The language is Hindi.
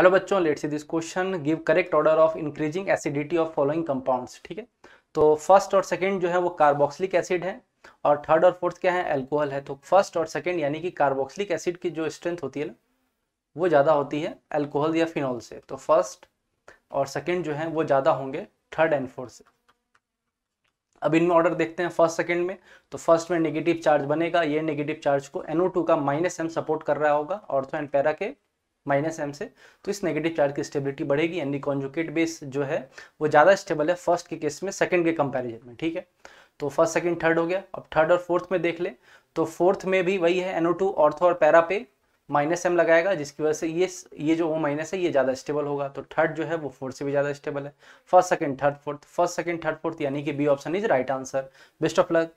हेलो बच्चों let's see this question give correct order of increasing acidity of following compounds ठीक है तो फर्स्ट और सेकंड जो है वो कार्बोक्सिलिक एसिड है और थर्ड और फोर्थ क्या है एल्कोहल है तो फर्स्ट और सेकंड यानी कि कार्बोक्सिलिक एसिड की जो स्ट्रेंथ होती है ना वो ज़्यादा होती है एल्कोहल या फिनॉल से तो फर्स्ट और सेकेंड जो है वो ज़्यादा होंगे थर्ड एंड फोर्थ से अब इनमें ऑर्डर देखते हैं फर्स्ट सेकंड में तो फर्स्ट में नेगेटिव चार्ज बनेगा ये नेगेटिव चार्ज को टू का माइनस एम सपोर्ट कर रहा होगा ऑर्थो एंड पैरा के माइनस एम से तो इस नेगेटिव चार्ज की स्टेबिलिटी बढ़ेगी यानी कॉन्जुकेट बेस जो है वो ज़्यादा स्टेबल है फर्स्ट के केस में सेकंड के कंपैरिजन में ठीक है तो फर्स्ट सेकंड थर्ड हो गया अब थर्ड और फोर्थ में देख ले तो फोर्थ में भी वही है एनओ टू ऑर्थो और पैरा पे माइनस एम लगाएगा जिसकी वजह से ये ये जो वो माइनस है ये ज़्यादा स्टेबल होगा तो थर्ड जो है वो फोर्थ से भी ज़्यादा स्टेबल है first second third fourth first second third fourth यानी कि B option is right answer best of luck